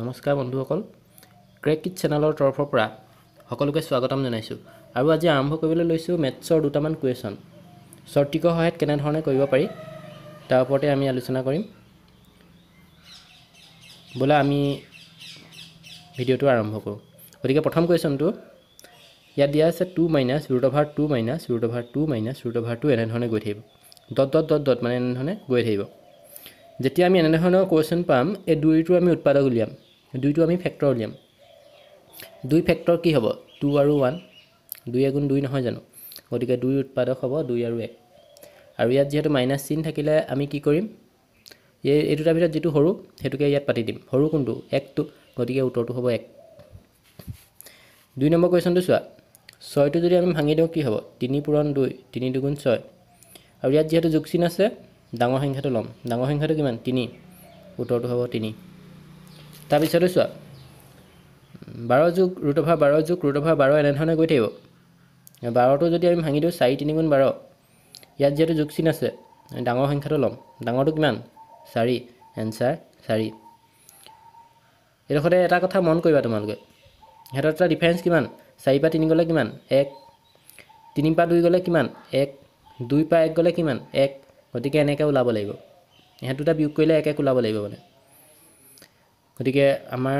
নমস্কাৰ বন্ধুসকল crack kit চেনেলৰ তৰফৰ পৰা সকলোকে স্বাগতম জনাইছোঁ আৰু আজি আৰম্ভ কৰিবলৈ লৈছোঁ মেথছৰ দুটামান কুৱেশ্যন চৰ্টিকৰ সহায়ত কেনেধৰণে কৰিব পাৰি তাৰ ওপৰতে আমি আলোচনা কৰিম বোলে আমি ভিডিঅ'টো আৰম্ভ কৰোঁ গতিকে প্ৰথম কুৱেশ্যনটো ইয়াত দিয়া আছে two minus root over two minus root over two minus root over two এনেধৰণে গৈ থাকিব ডট ডট ডট ডট মানে এনেধৰণে গৈ থাকিব যেতিয়া আমি এনেধৰণৰ কুৱেশ্যন পাম এই দুইটো আমি উৎপাদক উলিয়াম দুইটো আমি ফেক্টৰ উলিয়াম দুই ফেক্টৰ কি হ'ব টু আৰু ওৱান দুই এগুণ দুই নহয় জানো গতিকে দুই উৎপাদক হ'ব দুই আৰু এক আৰু ইয়াত যিহেতু মাইনাছ চিন থাকিলে আমি কি কৰিম এই এই দুটাৰ ভিতৰত যিটো সৰু সেইটোকে ইয়াত পাতি দিম সৰু কোনটো একটো গতিকে উত্তৰটো হ'ব এক দুই নম্বৰ কুৱেশ্যনটো চোৱা ছয়টো যদি আমি ভাঙি দিওঁ কি হ'ব তিনি পূৰণ দুই তিনি দুগুণ ছয় আৰু ইয়াত যিহেতু যোগচিন আছে ডাঙৰ সংখ্যাটো ল'ম ডাঙৰ সংখ্যাটো কিমান তিনি উত্তৰটো হ'ব তিনি তাৰপিছতে চোৱা বাৰ যোগ ৰুট অভাৰ বাৰ যোগ ৰুট অভাৰ বাৰ এনেধৰণে গৈ থাকিব বাৰটো যদি আমি ভাঙি দিওঁ চাৰি তিনিগুণ বাৰ ইয়াত যিহেতু যোগ চিন আছে ডাঙৰ সংখ্যাটো ল'ম ডাঙৰটো কিমান চাৰি এনচাৰ চাৰি এইডোখৰতে এটা কথা মন কৰিবা তোমালোকে সিহঁতৰ এটা ডিফাৰেঞ্চ কিমান চাৰি পৰা তিনি গ'লে কিমান এক তিনি পৰা দুই গ'লে কিমান এক দুই পৰা এক গ'লে কিমান এক গতিকে এনেকৈ ওলাব লাগিব ইহঁত দুটা বিয়োগ কৰিলে একে ওলাব লাগিব মানে গতিকে আমাৰ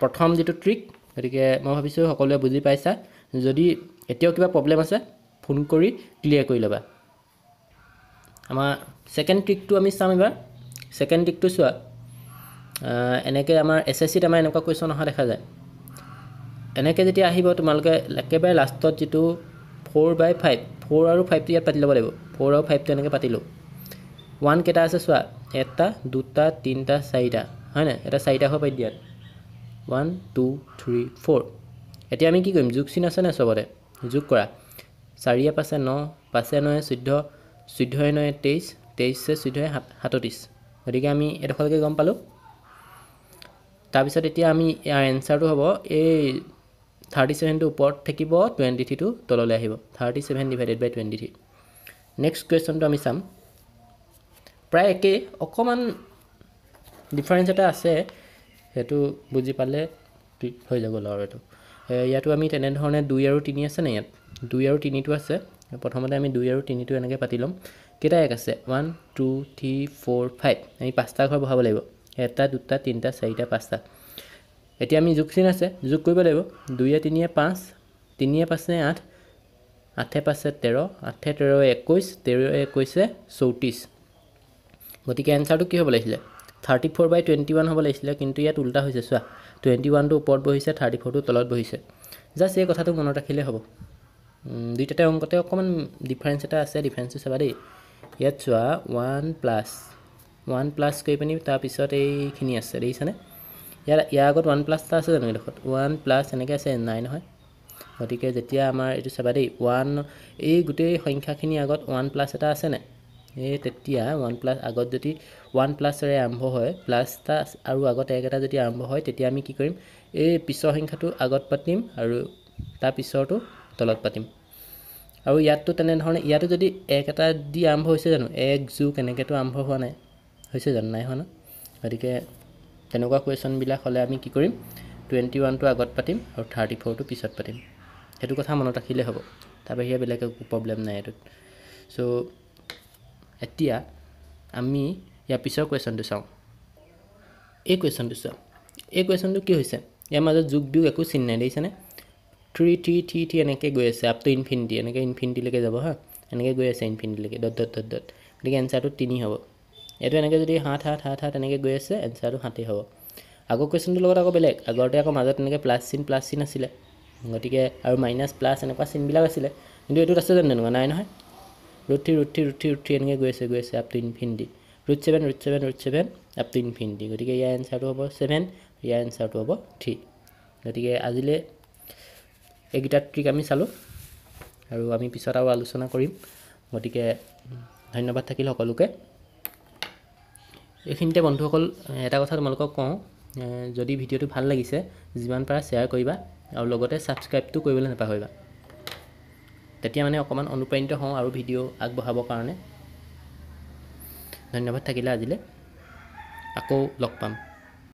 প্ৰথম যিটো ট্ৰিক গতিকে মই ভাবিছোঁ সকলোৱে বুজি পাইছা যদি এতিয়াও কিবা প্ৰব্লেম আছে ফোন কৰি ক্লিয়াৰ কৰি ল'বা আমাৰ ছেকেণ্ড ট্ৰিকটো আমি চাম এইবাৰ ছেকেণ্ড ট্ৰিকটো চোৱা এনেকৈ আমাৰ এছ এছ চিত আমাৰ এনেকুৱা কুৱেশ্যন অহা দেখা যায় এনেকৈ যেতিয়া আহিব তোমালোকে একেবাৰে লাষ্টত যিটো ফ'ৰ বাই ফাইভ ফ'ৰ আৰু ফাইভটো ইয়াত পাতি ল'ব লাগিব ফ'ৰ আৰু ফাইভটো এনেকৈ পাতিলোঁ ওৱান কেইটা আছে চোৱা এটা দুটা তিনিটা চাৰিটা হয় নাই এটা চাৰিটা হ'ব পাৰি দিয়াত ওৱান টু থ্ৰী ফ'ৰ এতিয়া আমি কি কৰিম যোগ চিন আছে নাই চবতে যোগ কৰা চাৰিয়ে পাছে ন পাঁচে নয়ে চৈধ্য চৈধ্যই নয়ে তেইছ তেইছে চৈধ্যই সাত সাতত্ৰিছ গতিকে আমি এডোখৰলৈকে গম পালোঁ তাৰপিছত এতিয়া আমি ইয়াৰ এনচাৰটো হ'ব এই থাৰ্টি ছেভেনটো ওপৰত থাকিব টুৱেণ্টি থ্ৰীটো তললৈ আহিব thirty seven divided by twenty three next কুৱেশ্যনটো আমি চাম প্ৰায় একেই অকণমান ডিফাৰেঞ্চ এটা আছে সেইটো বুজি পালে হৈ যাব লওঁ এইটো ইয়াতো আমি তেনেধৰণে দুই আৰু তিনি আছে নে ইয়াত দুই আৰু তিনিটো আছে প্ৰথমতে আমি দুই আৰু তিনিটো এনেকৈ পাতি ল'ম কেইটা এক আছে one two three four five আমি পাঁচটা ঘৰ বহাব লাগিব এটা দুটা তিনিটা চাৰিটা পাঁচটা এতিয়া আমি যোগচিন আছে যোগ কৰিব লাগিব দুইয়ে তিনিয়ে পাঁচ তিনিয়ে পাঁচে আঠ আঠে পাঁচে তেৰ আঠে তেৰ একৈছ তেৰ একৈছে চৌত্ৰিছ গতিকে এনচাৰটো কি হ'ব লাগিছিলে thirty four by twenty one হ'ব লাগিছিলে কিন্তু ইয়াত ওল্টা হৈছে চোৱা টুৱেণ্টি ওৱানটো ওপৰত বহিছে থাৰ্টি ফ'ৰটো তলত বহিছে জাষ্ট এই কথাটো মনত ৰাখিলে হ'ব দুইটাতে অংকতে অকণমান ডিফাৰেঞ্চ এটা আছে ডিফাৰেঞ্চটো চাবা দেই ইয়াত চোৱা ওৱান প্লাছ ওৱান প্লাছ কৰি পিনি তাৰপিছত এইখিনি আছে দেখিছেনে ইয়াত ইয়াৰ আগত ওৱান প্লাছ এটা আছে জানো এইডোখৰত ওৱান প্লাছ এনেকৈ আছে নাই নহয় গতিকে যেতিয়া আমাৰ এইটো চাবা দেই ওৱান এই গোটেই সংখ্যাখিনিৰ আগত ওৱান প্লাছ এটা আছেনে এই তেতিয়া ওৱান প্লাছ আগত যদি ওৱান প্লাছেৰে আৰম্ভ হয় প্লাছ এটা আৰু আগত এক এটা যদি আৰম্ভ হয় তেতিয়া আমি কি কৰিম এই পিছৰ সংখ্যাটো আগত পাতিম আৰু তাৰ পিছৰটো তলত পাতিম আৰু ইয়াততো তেনেধৰণে ইয়াতো যদি এক এটা দি আৰম্ভ হৈছে জানো এক যোগ এনেকৈতো আৰম্ভ হোৱা নাই হৈছে জানো নাই হোৱা ন গতিকে তেনেকুৱা কুৱেশ্যনবিলাক হ'লে আমি কি কৰিম টুৱেণ্টি ওৱানটো আগত পাতিম আৰু থাৰ্টি ফ'ৰটো পিছত পাতিম সেইটো কথা মনত ৰাখিলে হ'ব তাৰ বাহিৰে বেলেগ একো প্ৰব্লেম নাই এইটোত চ' এতিয়া আমি ইয়াৰ পিছৰ কুৱেশ্যনটো চাওঁ এই কুৱেশ্যনটো চাওঁ এই কুৱেশ্যনটো কি হৈছে ইয়াৰ মাজত যোগ বিয়োগ একো চিন নাই দেখিছেনে থ্ৰী থ্ৰী থ্ৰী থ্ৰী এনেকৈ গৈ আছে আপ টু ইনফিনিটি এনেকৈ ইনফিনিটিলৈকে যাব হা এনেকৈ গৈ আছে ইনফিনিটিলৈকে ডট ডট ডট ডট গতিকে এনচাৰটো তিনি হ'ব এইটো এনেকৈ যদি সাত সাত সাত সাত এনেকৈ গৈ আছে এনচাৰটো সাতেই হ'ব আকৌ কুৱেশ্যনটোৰ লগত আকৌ বেলেগ আগতে আকৌ মাজত এনেকৈ প্লাছ চিন প্লাছ চিন আছিলে গতিকে আৰু মাইনাছ প্লাছ এনেকুৱা চিনবিলাক আছিলে কিন্তু এইটোত আছে যেন তেনেকুৱা নাই নহয় root three root three root three root three এনেকৈ গৈ আছে গৈ আছে up to infinity root seven root seven root seven up to infinity গতিকে ইয়াৰ এনচাৰটো হ'ব ছেভেন ইয়াৰ এনচাৰটো হ'ব থ্ৰী গতিকে আজিলৈ এইকেইটা ট্ৰিক আমি চালোঁ আৰু আমি পিছত আৰু আলোচনা কৰিম গতিকে ধন্যবাদ থাকিল সকলোকে এইখিনিতে বন্ধুসকল এটা কথা তোমালোকক কওঁ যদি ভিডিঅ'টো ভাল লাগিছে যিমান পাৰা শ্বেয়াৰ কৰিবা আৰু লগতে ছাবস্ক্ৰাইবটো কৰিবলৈ নাপাহৰিবা তেতিয়া মানে অকণমান অনুপ্ৰাণিত হওঁ আৰু ভিডিঅ' আগবঢ়াবৰ কাৰণে ধন্যবাদ থাকিলে আজিলৈ আকৌ লগ পাম